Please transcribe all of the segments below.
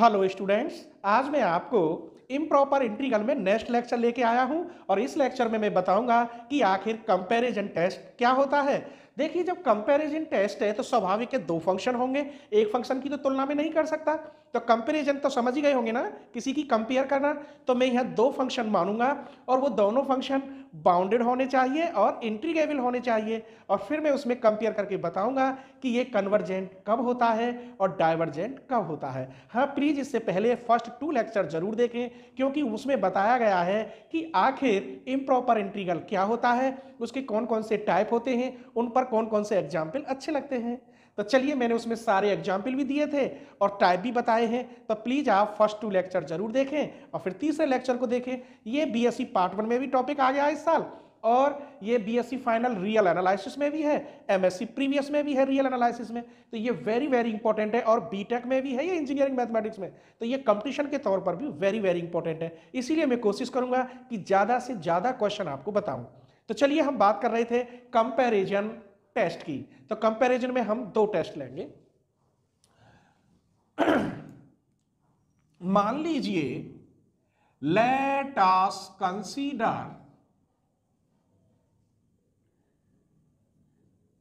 hello students आज मैं आपको इम प्रॉपर इंट्रीगल में नेक्स्ट लेक्चर लेके आया हूं और इस लेक्चर में मैं बताऊंगा कि आखिर कंपैरिजन टेस्ट क्या होता है देखिए जब कंपैरिजन टेस्ट है तो स्वाभाविक के दो फंक्शन होंगे एक फंक्शन की तो तुलना में नहीं कर सकता तो कंपेरिजन तो समझ ही गए होंगे ना किसी की कंपेयर करना तो मैं यहाँ दो फंक्शन मानूंगा और वो दोनों फंक्शन बाउंडेड होने चाहिए और इंट्रीगेबल होने चाहिए और फिर मैं उसमें कंपेयर करके बताऊंगा कि ये कन्वर्जेंट कब होता है और डाइवर्जेंट कब होता है हाँ प्लीज़ इससे पहले फर्स्ट टू लेक्चर जरूर देखें क्योंकि उसमें बताया गया है कि आखिर इम्प्रॉपर इंट्रीगल क्या होता है उसके कौन कौन से टाइप होते हैं उन पर कौन कौन से एग्जाम्पल अच्छे लगते हैं तो चलिए मैंने उसमें सारे एग्जाम्पल भी दिए थे और टाइप भी बताए हैं तो प्लीज़ आप फर्स्ट टू लेक्चर जरूर देखें और फिर तीसरे लेक्चर को देखें ये बीएससी पार्ट वन में भी टॉपिक आ गया है इस साल और ये बीएससी फाइनल रियल एनालिसिस में भी है एमएससी प्रीवियस e में भी है रियल एनालिसिस में तो ये वेरी वेरी इंपॉर्टेंट है और बीटेक में भी है ये इंजीनियरिंग मैथमेटिक्स में तो ये कंपटीशन के तौर पर भी वेरी वेरी इंपॉर्टेंट है इसीलिए मैं कोशिश करूंगा कि ज़्यादा से ज़्यादा क्वेश्चन आपको बताऊँ तो चलिए हम बात कर रहे थे कंपेरिजन टेस्ट की तो कंपैरिजन में हम दो टेस्ट लेंगे मान लीजिए let us consider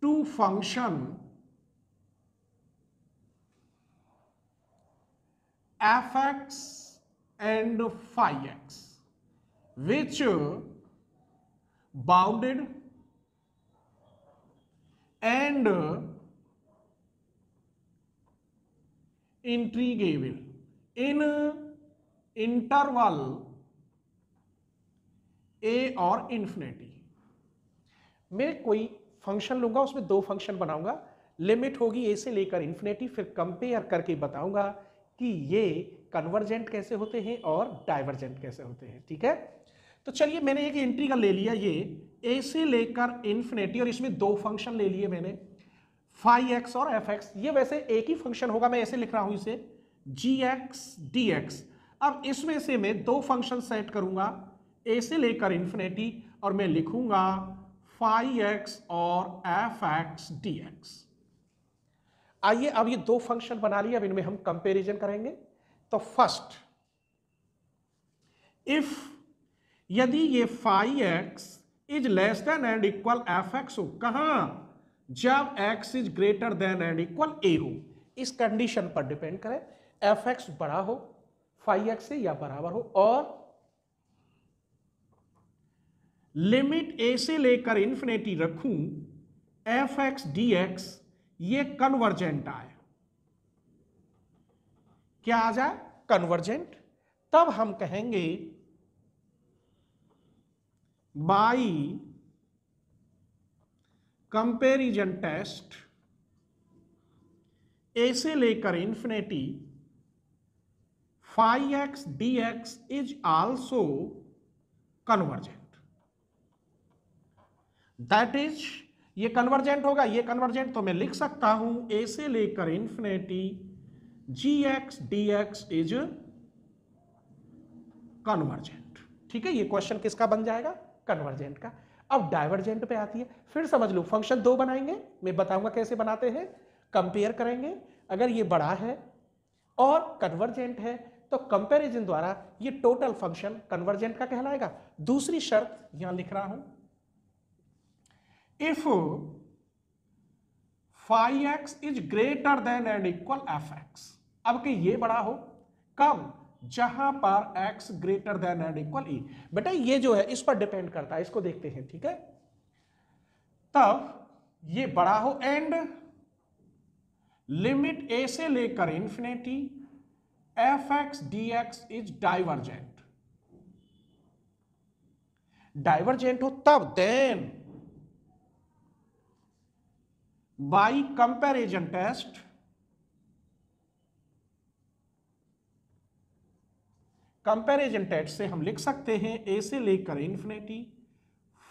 two function f x and five x which bounded and integrable in interval a और infinity मैं कोई फंक्शन लूंगा उसमें दो फंक्शन बनाऊंगा लिमिट होगी ए से लेकर इन्फिनेटी फिर कंपेयर करके बताऊंगा कि ये कन्वर्जेंट कैसे होते हैं और डाइवर्जेंट कैसे होते हैं ठीक है तो चलिए मैंने एक एंट्री का ले लिया ये ए से लेकर इन्फिनेटी और इसमें दो फंक्शन ले लिए मैंने फाइव एक्स और एफ एक्स ये वैसे एक ही फंक्शन होगा मैं ऐसे लिख रहा हूँ इसे जी एक्स डी एक्स अब इसमें से मैं दो फंक्शन सेट करूँगा ए से लेकर इन्फिनेटी और मैं लिखूँगा फाइव एक्स और एफ एक्स डी एक्स आइए अब ये दो फंक्शन बना लिए अब इनमें हम कंपेरिजन करेंगे तो फर्स्ट इफ यदि ये five x is less than and equal f x हो कहा जब x is greater than and equal a हो इस कंडीशन पर डिपेंड करें एफ एक्स बड़ा हो फाइव एक्स से या बराबर हो और लिमिट ए से लेकर इंफिनिटी रखूं एफ एक्स डी एक्स ये कन्वर्जेंट आए क्या आ जाए कन्वर्जेंट तब हम कहेंगे by कंपेरिजन टेस्ट a से लेकर infinity five x d x is also convergent that is ये कन्वर्जेंट होगा ये कन्वर्जेंट तो मैं लिख सकता हूं ए से लेकर infinity g x d x is convergent ठीक है ये क्वेश्चन किसका बन जाएगा कन्वर्जेंट का अब डाइवर्जेंट पे आती है फिर समझ लो फंक्शन दो बनाएंगे मैं बताऊंगा कैसे बनाते हैं कंपेयर करेंगे अगर ये बड़ा है और कन्वर्जेंट है तो कंपेरिजन द्वारा ये टोटल फंक्शन कन्वर्जेंट का कहलाएगा दूसरी शर्त यहां लिख रहा हूं if phi x is greater than and equal f x अब कि ये बड़ा हो कम जहां पर x greater than and equal e बेटा ये जो है इस पर डिपेंड करता है इसको देखते हैं ठीक है तब ये बड़ा हो एंड लिमिट a से लेकर infinity f x d x is divergent divergent हो तब then by comparison test comparison test से हम लिख सकते हैं ए से लेकर infinity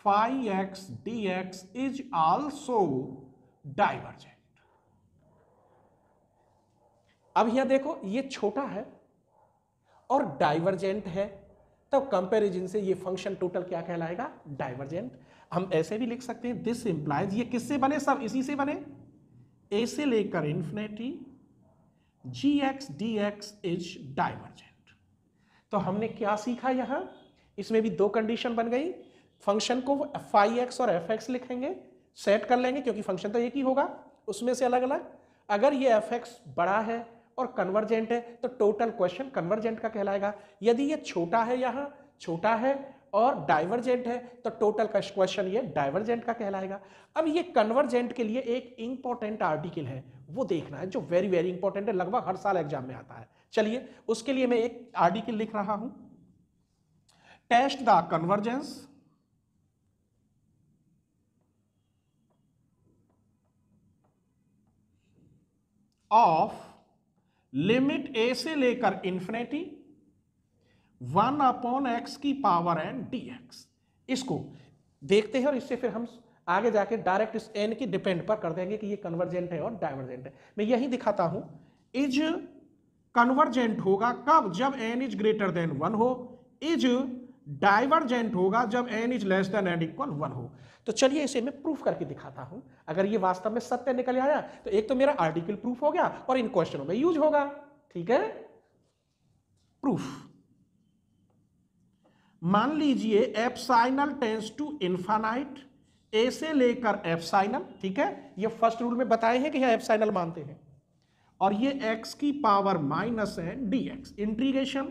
five x d x is also divergent अब यह देखो ये छोटा है और डाइवर्जेंट है तब कंपेरिजन से ये फंक्शन टोटल क्या कहलाएगा डाइवर्जेंट हम ऐसे भी लिख सकते हैं दिस इंप्लाइज ये किससे बने सब इसी से बने ए से लेकर infinity g x d x is divergent तो हमने क्या सीखा यहाँ इसमें भी दो कंडीशन बन गई फंक्शन को एफ आई एक्स और एफ एक्स लिखेंगे सेट कर लेंगे क्योंकि फंक्शन तो एक ही होगा उसमें से अलग अलग अगर ये एफ एक्स बड़ा है और कन्वर्जेंट है तो टोटल क्वेश्चन कन्वर्जेंट का कहलाएगा यदि ये छोटा है यहाँ छोटा है और डाइवर्जेंट है तो टोटल क्वेश्चन ये डाइवर्जेंट का कहलाएगा अब ये कन्वर्जेंट के लिए एक इंपॉर्टेंट आर्टिकल है वो देखना है जो वेरी वेरी इंपॉर्टेंट है लगभग हर साल एग्जाम में आता है चलिए उसके लिए मैं एक आर्टिकल लिख रहा हूं test the convergence of limit a से लेकर इंफिनिटी वन अपॉन एक्स की पावर एन डी एक्स इसको देखते हैं और इससे फिर हम आगे जाके डायरेक्ट इस एन की डिपेंड पर कर देंगे कि ये कन्वर्जेंट है और डाइवर्जेंट है मैं यही दिखाता हूं इज कन्वर्जेंट होगा कब जब n is greater than one हो इज डाइवर्जेंट होगा जब n is less than and equal one हो तो चलिए इसे मैं प्रूफ करके दिखाता हूं अगर ये वास्तव में सत्य निकल आया तो एक तो मेरा आर्टिकल प्रूफ हो गया और इन क्वेश्चनों में यूज होगा ठीक है प्रूफ मान लीजिए epsilon tends to infinite a से लेकर साइनल ठीक है ये फर्स्ट रूल में बताए हैं कि एफ साइनल मानते हैं और ये x की power minus n d x integration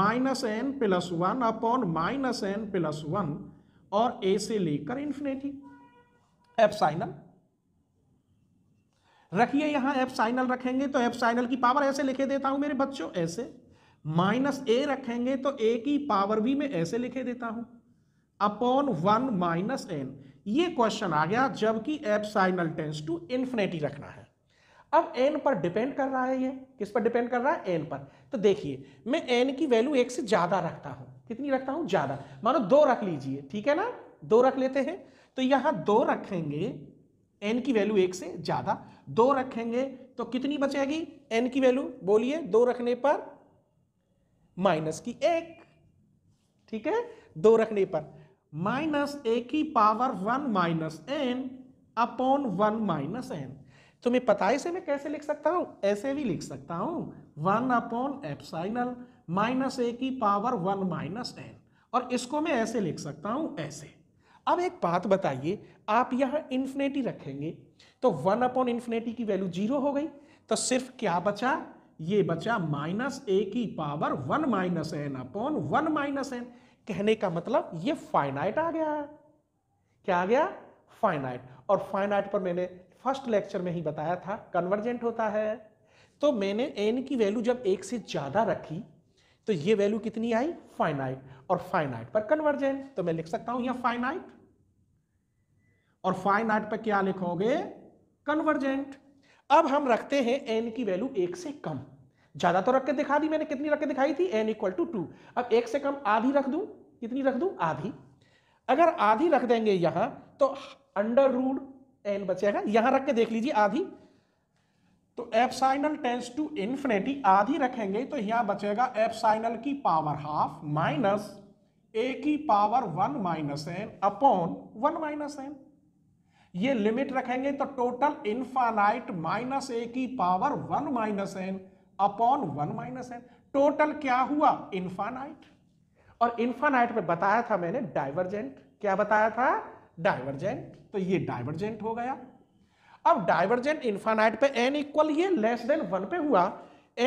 minus n plus one upon minus n plus one और ए से लेकर इन्फिनेटी एफ साइनल रखिए यहां एफ साइनल रखेंगे तो एफ साइनल की पावर ऐसे लिखे देता हूं मेरे बच्चों ऐसे माइनस ए रखेंगे तो ए की पावर भी मैं ऐसे लिखे देता हूं अपॉन वन माइनस एन ये क्वेश्चन आ गया जबकि epsilon tends to infinity रखना है अब एन पर डिपेंड कर रहा है ये किस पर डिपेंड कर रहा है एन पर तो देखिए मैं एन की वैल्यू एक से ज़्यादा रखता हूं कितनी रखता हूं ज़्यादा मानो दो रख लीजिए ठीक है ना दो रख लेते हैं तो यहां दो रखेंगे एन की वैल्यू एक से ज़्यादा दो रखेंगे तो कितनी बचेगी एन की वैल्यू बोलिए दो रखने पर माइनस की एक ठीक है दो रखने पर माइनस ए की power one minus n upon one minus n तो मैं पता इसे मैं कैसे लिख सकता हूँ ऐसे भी लिख सकता हूँ one upon epsilon minus a की पावर वन माइनस एन और इसको मैं ऐसे लिख सकता हूँ ऐसे अब एक बात बताइए आप यहाँ इन्फिनेटी रखेंगे तो वन अपॉन इन्फिनेटी की वैल्यू जीरो हो गई तो सिर्फ क्या बचा ये बचा माइनस ए की power one minus n upon one minus n कहने का मतलब ये फाइनाइट आ गया है क्या आ गया फाइनाइट और फाइनाइट पर मैंने फर्स्ट लेक्चर में ही बताया था कन्वर्जेंट होता है तो मैंने एन की वैल्यू जब एक से ज़्यादा रखी तो ये वैल्यू कितनी आई फाइनाइट और फाइनाइट पर कन्वर्जेंट तो मैं लिख सकता हूँ यहाँ फाइनाइट और फाइनाइट पर क्या लिखोगे कन्वर्जेंट अब हम रखते हैं एन की वैल्यू एक से कम ज़्यादा तो रख के दिखा दी मैंने कितनी रख के दिखाई थी एन इक्वल टू टू अब एक से कम आधी रख दूँ कितनी रख दूँ आधी अगर आधी रख देंगे यहाँ तो अंडर रूड एन बचेगा यहां रख के देख लीजिए आधी तो एप्साइनल टेंस टू इन्फिनेटी आधी रखेंगे तो यहां बचेगा साइनल की पावर हाफ माइनस ए की power one minus n upon one minus n ये लिमिट रखेंगे तो टोटल इन्फानाइट माइनस ए की power one minus n upon one minus n total क्या हुआ इन्फानाइट और इन्फानाइट में बताया था मैंने डाइवर्जेंट क्या बताया था डाइवर्जेंट तो ये डाइवर्जेंट हो गया अब डाइवर्जेंट इन्फानाइट पे एन इक्वल ये लेस देन वन पे हुआ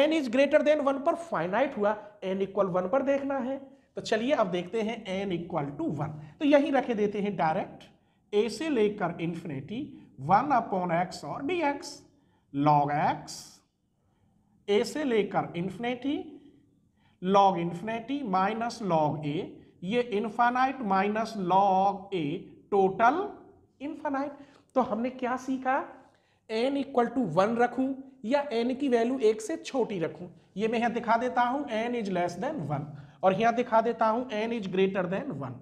n is greater than one पर फाइनाइट हुआ एन इक्वल वन पर देखना है तो चलिए अब देखते हैं एन इक्वल टू वन तो यही रखे देते हैं डायरेक्ट ए से लेकर इन्फिनेटी वन अपॉन एक्स और d x log x a से लेकर infinity log infinity minus log a ये infinite minus log a total infinite तो हमने क्या सीखा एन इक्वल टू वन रखूं या एन की वैल्यू एक से छोटी रखूं ये मैं यहां दिखा देता हूं n is less than one और यहां दिखा देता हूं n is greater than one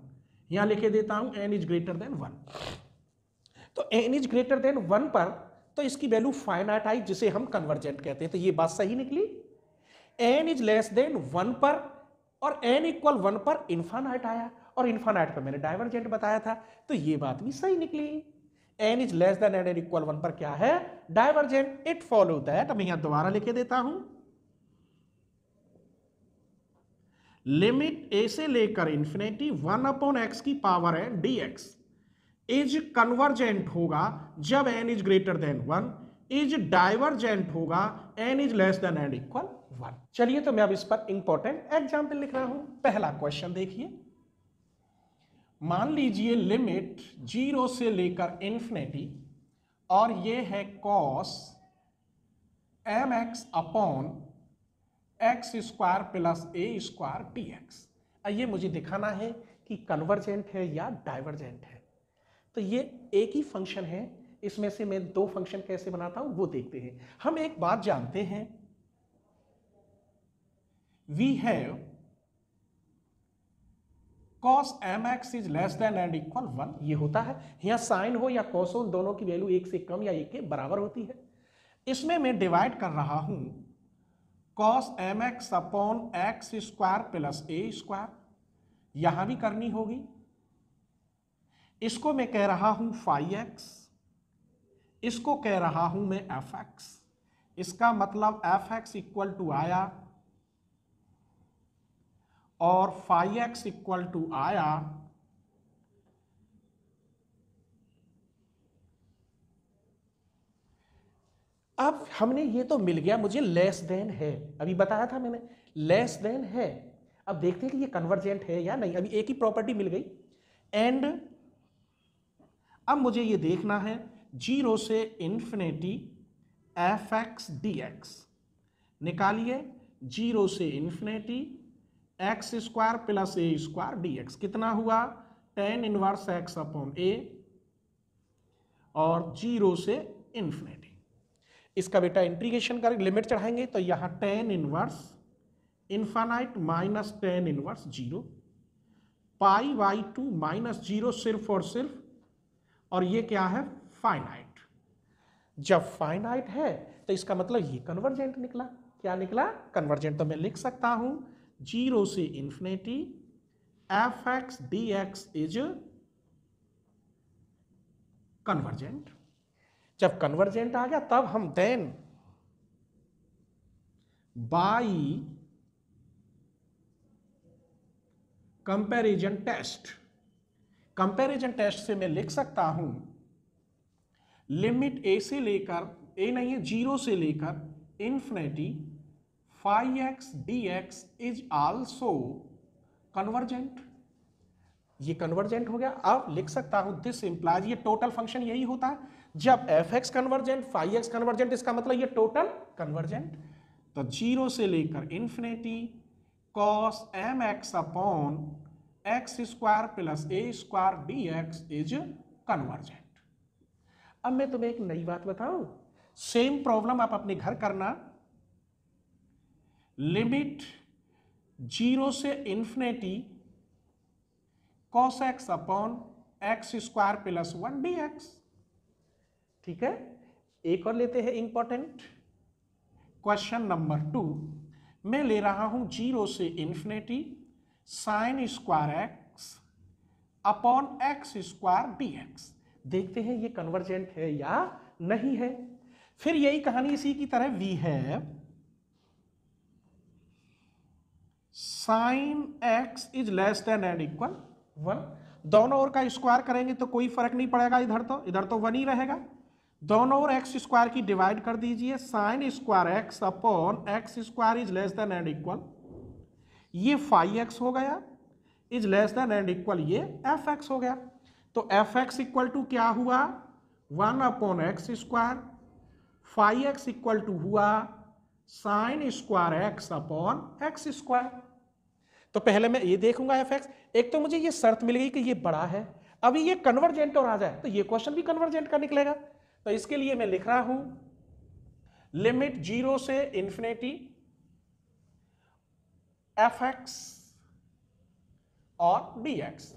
यहां लिखे देता हूं n is greater than one तो n is greater than one पर तो इसकी वैल्यू फाइनाइट आई जिसे हम कन्वर्जेंट कहते हैं तो ये बात सही निकली n is less than one पर और एन इक्वल वन पर इन्फानाइट आया और इन्फानाइट पर मैंने डाइवर्जेंट बताया था तो ये बात भी सही निकली n is less than n equal one पर क्या है डाइवर्जेंट इट फॉलो दैट मैं यहां दोबारा लिखे देता हूं लिमिट ए से लेकर इंफिनिटी वन अपॉन एक्स की पावर है डी एक्स इज कन्वर्जेंट होगा जब n is greater than one is divergent होगा n is less than and equal one चलिए तो मैं अब इस पर इंपॉर्टेंट एग्जाम्पल लिख रहा हूं पहला क्वेश्चन देखिए मान लीजिए लिमिट जीरो से लेकर इन्फिनेटी और ये है cos m x upon x square plus a square d x ये मुझे दिखाना है कि कन्वर्जेंट है या डाइवर्जेंट है तो ये एक ही फंक्शन है इसमें से मैं दो फंक्शन कैसे बनाता हूं वो देखते हैं हम एक बात जानते हैं we have cos m x is less than and equal one ये होता है यहाँ साइन हो या कॉस हो दोनों की वैल्यू एक से कम या एक के बराबर होती है इसमें मैं डिवाइड कर रहा हूँ cos m x upon x square plus a square यहाँ भी करनी होगी इसको मैं कह रहा हूँ फाइव एक्स इसको कह रहा हूँ मैं एफ एक्स इसका मतलब एफ एक्स इक्वल टू आया और फाइव एक्स इक्वल टू आया अब हमने ये तो मिल गया मुझे लेस देन है अभी बताया था मैंने लेस देन है अब देखते हैं कि ये कन्वर्जेंट है या नहीं अभी एक ही प्रॉपर्टी मिल गई एंड अब मुझे ये देखना है जीरो से infinity f x d x निकालिए जीरो से infinity x square plus a square d x कितना हुआ tan inverse x upon a और जीरो से इन्फिनेटी इसका बेटा इंटीग्रेशन कर लिमिट चढ़ाएंगे तो यहाँ tan inverse infinite minus tan inverse zero pi by two minus zero सिर्फ और सिर्फ और ये क्या है फाइनाइट जब फाइनाइट है तो इसका मतलब ये कन्वर्जेंट निकला क्या निकला कन्वर्जेंट तो मैं लिख सकता हूँ जीरो से infinity f x d x is convergent जब कन्वर्जेंट आ गया तब हम then by comparison test comparison test से मैं लिख सकता हूं लिमिट ए से लेकर ए नहीं है जीरो से लेकर infinity phi x dx is also convergent ये कन्वर्जेंट हो गया अब लिख सकता हूं दिस इंप्लाइज ये टोटल फंक्शन यही होता है जब f x convergent phi x convergent इसका मतलब ये टोटल कन्वर्जेंट तो जीरो से लेकर infinity cos m x upon x square plus a square d x is convergent अब मैं तुम्हें एक नई बात बताऊं सेम प्रॉब्लम आप अपने घर करना लिमिट जीरो से infinity cos x upon x square plus one d x ठीक है एक और लेते हैं इंपॉर्टेंट क्वेश्चन नंबर टू मैं ले रहा हूं जीरो से infinity sine square x upon x square d x देखते हैं ये कन्वर्जेंट है या नहीं है फिर यही कहानी इसी की तरह वी है sine x is less than and equal one दोनों ओर का स्क्वायर करेंगे तो कोई फर्क नहीं पड़ेगा इधर तो इधर तो वन ही रहेगा दोनों ओर एक्स स्क्वायर की डिवाइड कर दीजिए sine square x upon x square is less than and equal ये फाइव एक्स हो गया is less than and equal ये एफ एक्स हो गया तो एफ एक्स इक्वल टू क्या हुआ one upon x square phi x equal to हुआ sine square x upon x square तो पहले मैं ये देखूंगा एफ एक तो मुझे ये शर्त मिल गई कि ये बड़ा है अभी ये कन्वर्जेंट और आ जाए तो ये क्वेश्चन भी कन्वर्जेंट का निकलेगा तो इसके लिए मैं लिख रहा हूं लिमिट जीरो से इन्फिनेटी एफ एक्स और डी एक्स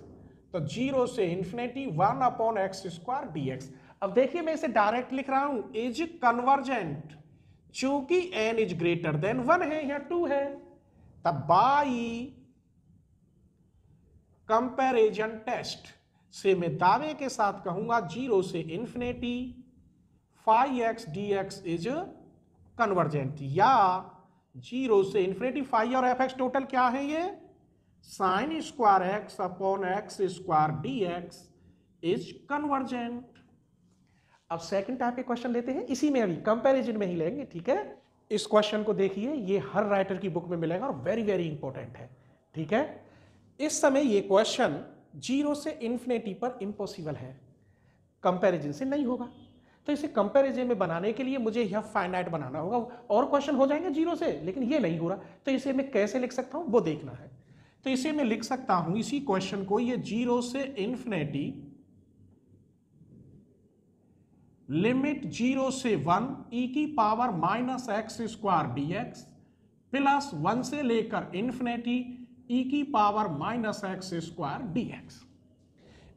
तो जीरो से infinity one upon x square d x अब देखिए मैं इसे डायरेक्ट लिख रहा हूं इज कन्वर्जेंट चूंकि n is greater than one है या टू है तब बाई कंपेरिजन टेस्ट से मैं दावे के साथ कहूंगा जीरो से infinity five x d x is convergent या जीरो से इन्फिनेटी फाइव और एफ एक्स टोटल क्या है ये sine square x upon x square d x is convergent अब सेकंड टाइप के क्वेश्चन लेते हैं इसी में अभी कंपेरिजन में ही लेंगे ठीक है इस क्वेश्चन को देखिए ये हर राइटर की बुक में मिलेगा और वेरी वेरी इंपॉर्टेंट है ठीक है इस समय ये क्वेश्चन जीरो से इन्फिनेटी पर इम्पॉसिबल है कंपैरिजन से नहीं होगा तो इसे कंपैरिजन में बनाने के लिए मुझे यह फाइनाइट बनाना होगा और क्वेश्चन हो जाएंगे जीरो से लेकिन ये नहीं हो रहा तो इसे मैं कैसे लिख सकता हूँ वो देखना है तो इसे मैं लिख सकता हूँ इसी क्वेश्चन को ये जीरो से इन्फिनेटी लिमिट जीरो से वन ई e की power minus x square d x plus one से लेकर इन्फिनेटी ई e की power minus x square d x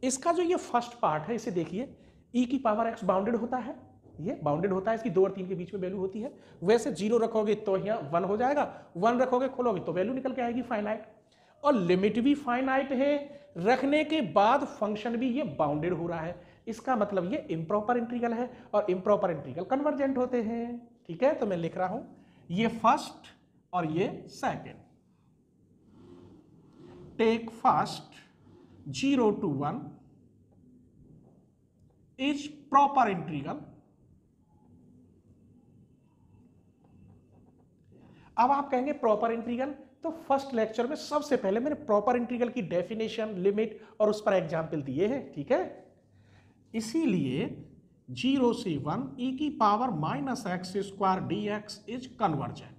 इसका जो ये फर्स्ट पार्ट है इसे देखिए ई e की पावर एक्स बाउंडेड होता है ये बाउंडेड होता है इसकी दो और तीन के बीच में वैल्यू होती है वैसे जीरो रखोगे तो यहाँ वन हो जाएगा वन रखोगे खोलोगे तो वैल्यू निकल के आएगी फाइनाइट और लिमिट भी फाइनाइट है रखने के बाद फंक्शन भी ये बाउंडेड हो रहा है इसका मतलब ये इम्प्रॉपर इंटीग्रल है और इम्प्रॉपर इंटीग्रल कन्वर्जेंट होते हैं ठीक है तो मैं लिख रहा हूँ ये फर्स्ट और ये second take first 0 to 1 is proper integral अब आप कहेंगे प्रॉपर इंटीग्रल तो फर्स्ट लेक्चर में सबसे पहले मैंने प्रॉपर इंटीग्रल की डेफिनेशन लिमिट और उस पर एग्जाम्पल दिए हैं ठीक है इसीलिए जीरो से वन ई e की power minus x square d x is convergent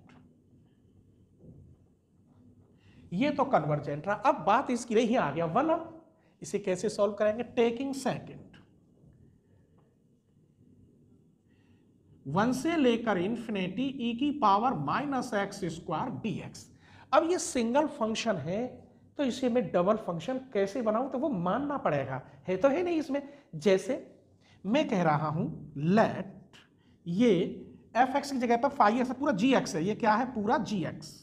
ये तो कन्वर्जेंट रहा अब बात इसकी रही आ गया वन अब इसे कैसे सॉल्व करेंगे टेकिंग सेकेंड वन से लेकर इंफिनेटी ई e की power minus x square d x अब ये सिंगल फंक्शन है तो इसे मैं डबल फंक्शन कैसे बनाऊं तो वो मानना पड़ेगा है तो है नहीं इसमें जैसे मैं कह रहा हूं लेट ये एफ एक्स की जगह पर फाइव एक्स पूरा जी एक्स है ये क्या है पूरा जी एक्स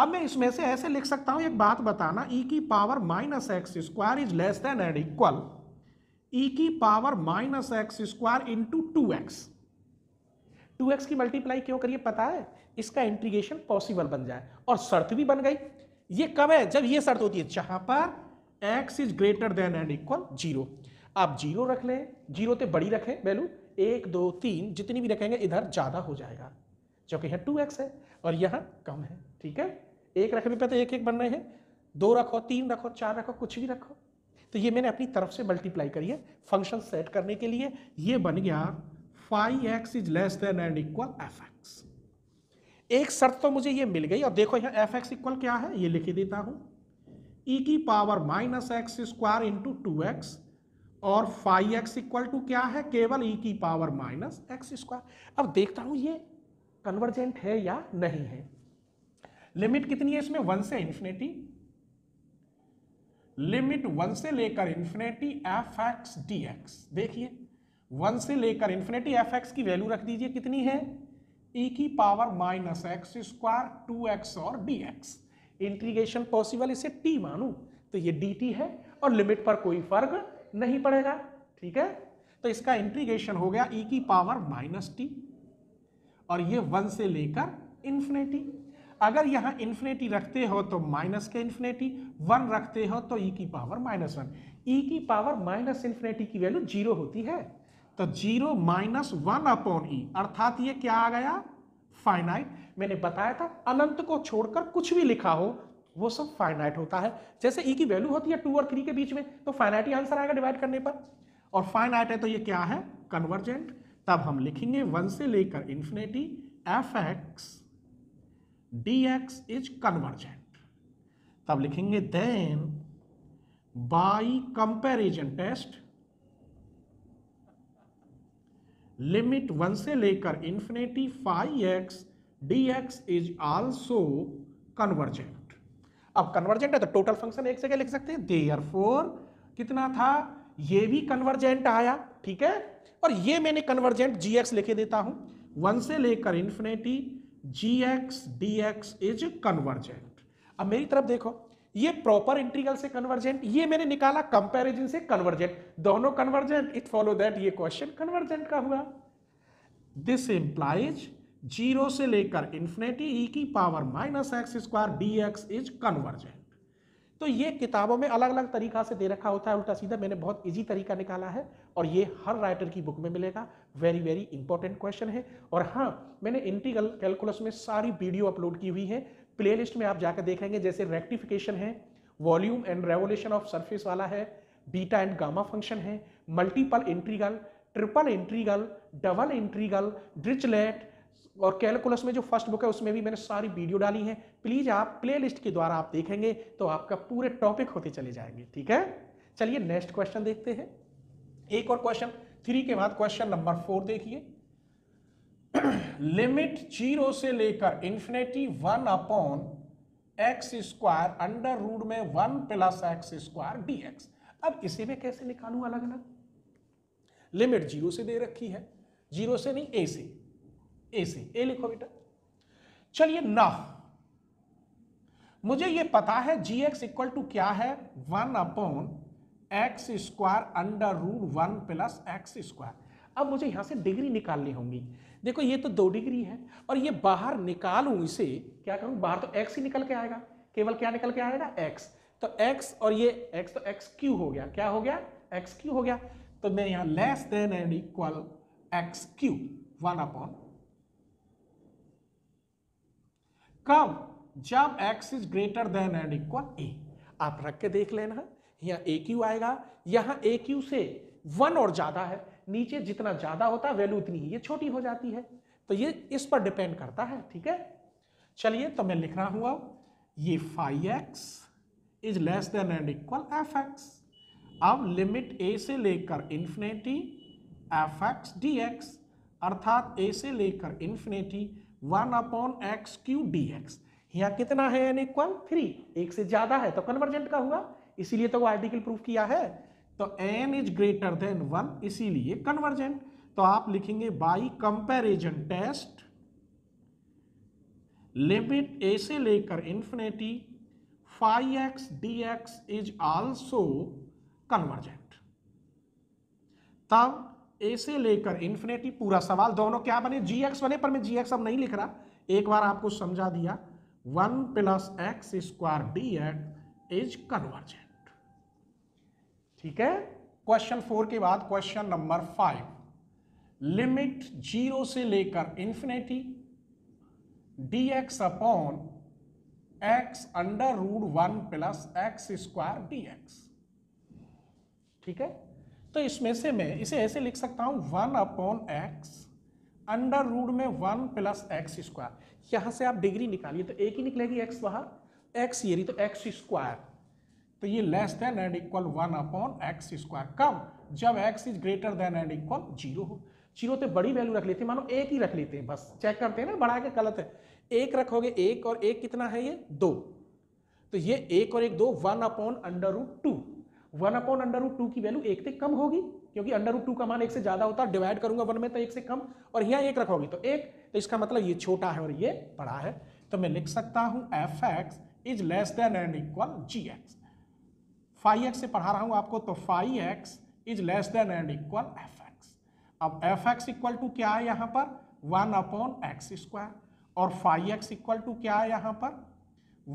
अब मैं इसमें से ऐसे लिख सकता हूं एक बात बताना ई e की power minus x square is less than and equal e की power minus x square into two x two x की मल्टीप्लाई क्यों करिए पता है इसका इंटीग्रेशन पॉसिबल बन जाए और शर्त भी बन गई ये कब है जब ये शर्त होती है जहां पर x is greater than and equal zero आप जीरो रख लें जीरो तो बड़ी रखें वैल्यू एक दो तीन जितनी भी रखेंगे इधर ज़्यादा हो जाएगा जबकि यहाँ टू एक्स है और यहाँ कम है ठीक है एक रखने पे तो एक एक बन रहे हैं दो रखो तीन रखो चार रखो कुछ भी रखो तो ये मैंने अपनी तरफ से मल्टीप्लाई करी है फंक्शन सेट करने के लिए ये बन गया phi x is less than and equal f x एक शर्त तो मुझे ये मिल गई और देखो यहाँ एफ एक्स इक्वल क्या है ये लिख देता हूँ ई e की power minus x square into two x और फाइव एक्स इक्वल टू क्या है केवल ई e की पावर माइनस एक्स स्क्वायर अब देखता हूँ ये कन्वर्जेंट है या नहीं है लिमिट कितनी है इसमें वन से इंफिनिटी लिमिट वन से लेकर infinity f x d x देखिए वन से लेकर इंफिनिटी एफ एक्स की वैल्यू रख दीजिए कितनी है e की power minus x square two x और डी एक्स इंटीग्रेशन पॉसिबल इसे टी मानू तो ये डी टी है और लिमिट पर कोई फर्क नहीं पड़ेगा ठीक है तो इसका इंटीग्रेशन हो गया ई e की पावर माइनस टी और ये वन से लेकर इंफिनिटी अगर यहाँ इन्फिनेटी रखते हो तो माइनस के इन्फिनेटी वन रखते हो तो ई e की पावर माइनस वन ई की पावर माइनस इन्फिनेटी की वैल्यू जीरो होती है तो zero minus one upon e अर्थात ये क्या आ गया फाइनाइट मैंने बताया था अनंत को छोड़कर कुछ भी लिखा हो वो सब फाइनाइट होता है जैसे ई e की वैल्यू होती है टू और थ्री के बीच में तो फाइनाइट ही आंसर आएगा डिवाइड करने पर और फाइनाइट है तो ये क्या है कन्वर्जेंट तब हम लिखेंगे वन से लेकर infinity f x d x is convergent तब लिखेंगे then by comparison test limit one से लेकर infinity five x d x is also convergent अब कन्वर्जेंट है तो टोटल फंक्शन एक जगह लिख सकते हैं देयर फोर कितना था ये भी कन्वर्जेंट आया ठीक है और ये मैंने कन्वर्जेंट जी एक्स लिखे देता हूं वन से लेकर infinity g x d x is convergent अब मेरी तरफ देखो ये प्रॉपर इंटीग्रल से कन्वर्जेंट ये मैंने निकाला कंपैरिजन से कन्वर्जेंट दोनों कन्वर्जेंट इट फॉलो दैट ये क्वेश्चन कन्वर्जेंट का हुआ दिस इंप्लाइज जीरो से लेकर इंफिनेटी ई e की power minus x square d x is convergent तो ये किताबों में अलग अलग तरीका से दे रखा होता है उल्टा सीधा मैंने बहुत इजी तरीका निकाला है और ये हर राइटर की बुक में मिलेगा वेरी वेरी इंपॉर्टेंट क्वेश्चन है और हाँ मैंने इंटीगल कैलकुलस में सारी वीडियो अपलोड की हुई है प्लेलिस्ट में आप जाकर देखेंगे जैसे रेक्टिफिकेशन है volume and revolution of surface वाला है बीटा एंड गामा फंक्शन है multiple integral triple integral double integral Dirichlet और कैलकुलस में जो फर्स्ट बुक है उसमें भी मैंने सारी वीडियो डाली है प्लीज़ आप प्लेलिस्ट के द्वारा आप देखेंगे तो आपका पूरे टॉपिक होते चले जाएंगे ठीक है चलिए नेक्स्ट क्वेश्चन देखते हैं एक और क्वेश्चन थ्री के बाद क्वेश्चन नंबर फोर देखिए लिमिट जीरो से लेकर infinity one upon x square under root में one plus x square d x अब इसे मैं कैसे निकालू अलग अलग लिमिट जीरो से दे रखी है जीरो से नहीं ए से ए सी ए लिखो बेटा चलिए ना मुझे ये पता है जी एक्स इक्वल टू क्या है one upon x square under root one plus x square अब मुझे यहां से डिग्री निकालनी होंगी देखो ये तो दो डिग्री है और ये बाहर निकालू इसे क्या करूं बाहर तो एक्स ही निकल के आएगा केवल क्या निकल के आएगा एक्स तो एक्स और ये एक्स तो एक्स क्यू हो गया क्या हो गया एक्स क्यू हो गया तो मैं यहां less than and equal x q one upon कब जब x is greater than and equal a आप रख के देख लेना यहाँ ए क्यू आएगा यहाँ ए क्यू से वन और ज्यादा है नीचे जितना ज्यादा होता है वैल्यू उतनी ही ये छोटी हो जाती है तो ये इस पर डिपेंड करता है ठीक है चलिए तो मैं लिख रहा हूँ ये five x is less than and equal f x अब लिमिट ए से लेकर infinity f x d x अर्थात ए से लेकर infinity one upon x q d x यहाँ कितना है एन इक्वल थ्री एक से ज्यादा है तो कन्वर्जेंट का हुआ इसीलिए तो वो आर्टिकल प्रूफ किया है तो n is greater than one इसीलिए कन्वर्जेंट तो आप लिखेंगे by comparison test limit a से लेकर infinity five x d x is also convergent तब ए से लेकर इन्फिनेटी पूरा सवाल दोनों क्या बने जी एक्स बने पर मैं जी एक्स अब नहीं लिख रहा एक बार आपको समझा दिया one plus x square d x is convergent ठीक है क्वेश्चन फोर के बाद question number five limit zero से लेकर infinity d x upon x under root one plus x square d x ठीक है तो इसमें से मैं इसे ऐसे लिख सकता हूँ one upon x under root में वन प्लस एक्स स्क्वायर यहाँ से आप डिग्री निकालिए तो एक ही निकलेगी एक्स बाहर एक्स ये तो एक्स स्क्वायर तो ये less than and equal one upon x square कब जब x is greater than and equal zero हो जीरो तो बड़ी वैल्यू रख लेते हैं मानो एक ही रख लेते हैं बस चेक करते हैं ना बढ़ा के गलत है एक रखोगे एक और एक कितना है ये दो तो ये एक और एक दो one upon under root two one upon under root two की वैल्यू एक से कम होगी क्योंकि अंडर रूट टू का मान एक से ज्यादा होता है डिवाइड करूंगा वन में तो एक से कम और यहाँ एक रखोगे तो एक तो इसका मतलब ये छोटा है और ये बड़ा है तो मैं लिख सकता हूँ f x is less than and equal g x five x से पढ़ा रहा हूँ आपको तो five x is less than and equal f x अब एफ एक्स इक्वल टू क्या है यहाँ पर वन अपॉन एक्स स्क्वायर और फाइव एक्स इक्वल टू क्या है यहाँ पर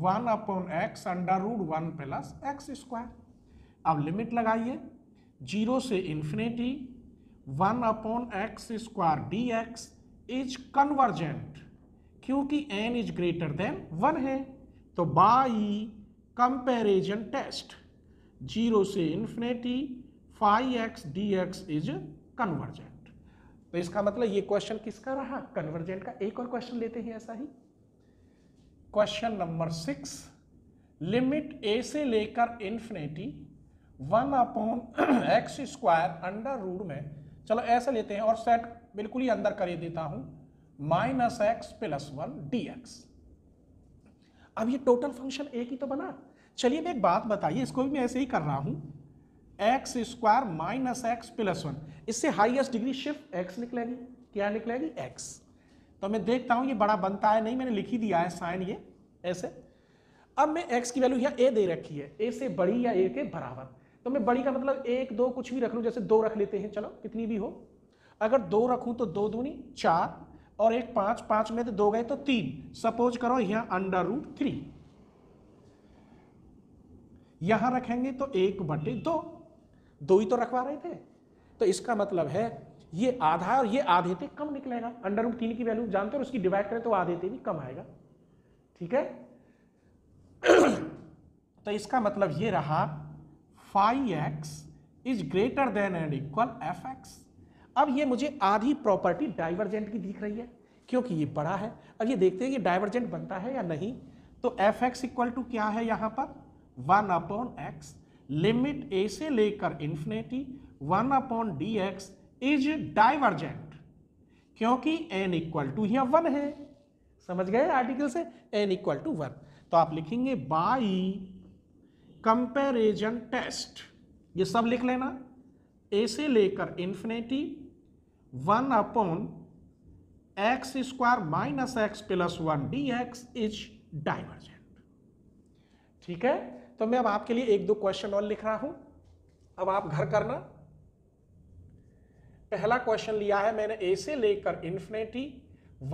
one upon x under root one plus x square अब लिमिट लगाइए जीरो से infinity one upon x square d x is convergent क्योंकि n is greater than one है तो बाई कंपेरिजन टेस्ट जीरो से infinity five x d x is convergent तो इसका मतलब ये क्वेश्चन किसका रहा कन्वर्जेंट का एक और क्वेश्चन लेते हैं ऐसा ही question number six limit a से लेकर infinity one upon x square under root में चलो ऐसे लेते हैं और सेट बिल्कुल ही अंदर कर देता हूं minus x plus one d x अब ये टोटल फंक्शन एक ही तो बना चलिए मैं एक बात बताइए इसको भी मैं ऐसे ही कर रहा हूं x square minus x plus one इससे हाईएस्ट डिग्री शिफ्ट एक्स निकलेगी क्या निकलेगी एक्स तो मैं देखता हूं ये बड़ा बनता है नहीं मैंने लिख ही दिया है साइन ये ऐसे अब मैं एक्स की वैल्यू यहाँ ए दे रखी है ए से बड़ी या ए के बराबर तो मैं बड़ी का मतलब एक दो कुछ भी रख लूँ जैसे दो रख लेते हैं चलो कितनी भी हो अगर दो रखूँ तो दो दूनी चार और एक पाँच पाँच में तो दो गए तो तीन सपोज करो यहाँ अंडर रूट थ्री यहाँ रखेंगे तो एक बटे दो दो ही तो रखवा रहे थे तो इसका मतलब है ये आधा और ये आधे थे कम निकलेगा अंडर रूट तीन की वैल्यू जानते हो उसकी डिवाइड करें तो आधे थे भी कम आएगा ठीक है तो इसका मतलब ये रहा five x is greater than and equal f x अब ये मुझे आधी प्रॉपर्टी डाइवर्जेंट की दिख रही है क्योंकि ये बड़ा है अब ये देखते हैं कि डाइवर्जेंट बनता है या नहीं तो एफ एक्स इक्वल टू क्या है यहाँ पर one upon x limit a से लेकर infinity one upon d x is divergent क्योंकि एन इक्वल टू यहाँ वन है समझ गए आर्टिकल से एन इक्वल टू वन तो आप लिखेंगे बाई कंपेरिजन टेस्ट ये सब लिख लेना ए से लेकर infinity one upon x square minus x plus one d x is divergent ठीक है तो मैं अब आपके लिए एक दो क्वेश्चन और लिख रहा हूं अब आप घर करना पहला क्वेश्चन लिया है मैंने ए से लेकर infinity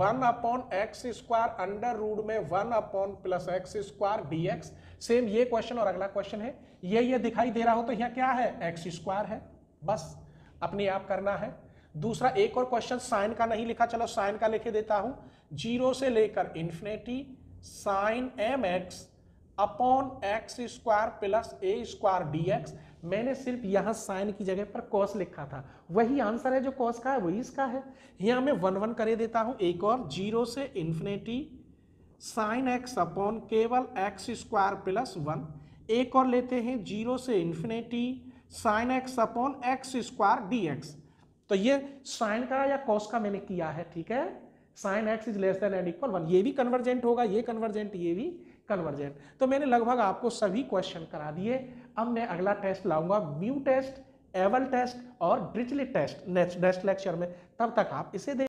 one upon x square under root में one upon plus x square d x same ये क्वेश्चन और अगला क्वेश्चन है ये ये दिखाई दे रहा हो तो यहाँ क्या है एक्स स्क्वायर है बस अपने आप करना है दूसरा एक और क्वेश्चन साइन का नहीं लिखा चलो साइन का लिखे देता हूं जीरो से लेकर infinity sine m x upon x square plus a square d x मैंने सिर्फ यहाँ साइन की जगह पर कॉस लिखा था वही आंसर है जो कॉस का है वही इसका है यहाँ मैं वन वन करे देता हूँ एक और जीरो से इन्फिनेटी साइन एक्स अपॉन केवल एक्स स्क्वायर प्लस वन एक और लेते हैं जीरो से infinity sine x upon x square d x तो ये साइन का या कॉस का मैंने किया है ठीक है sine x is less than and equal one ये भी कन्वर्जेंट होगा ये कन्वर्जेंट ये भी कन्वर्जेंट तो मैंने लगभग आपको सभी क्वेश्चन करा दिए अब मैं अगला टेस्ट लाऊंगा म्यू टेस्ट एवल टेस्ट और Dirichlet test next next lecture में तब तक आप इसे देख